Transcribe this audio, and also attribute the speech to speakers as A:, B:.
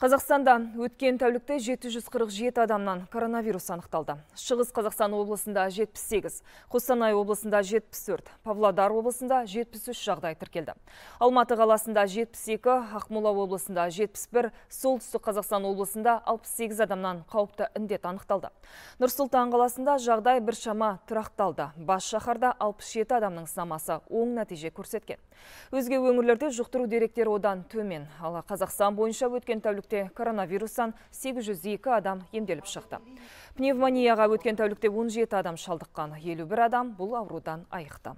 A: Қазақстанда өткен тәулікте 747 адамнан коронавирус анықталды. Шығыс Қазақстан облысында 78, Қостанай облысында 74, Павлодар облысында 73 жағдай тіркелді. Алматы қаласында 72, Ақмола облысында 71, Солтүстік Қазақстан облысында 68 адамнан қауіпті індет анықталды. Нұрсұлтан қаласында жағдай шама тұрақталды. Бас шаһарда 67 адамның сынамасы оң нәтиже көрсеткен. Өзге өңірлерде жұқтыру деректері одан төмен. Ал Қазақстан бойынша өткен тәулік тәулікте коронавирустан 802 адам емделіп шықты. Пневмонияға өткен тәулікте 17 адам шалдыққан, 51 адам бұл аурудан айықты.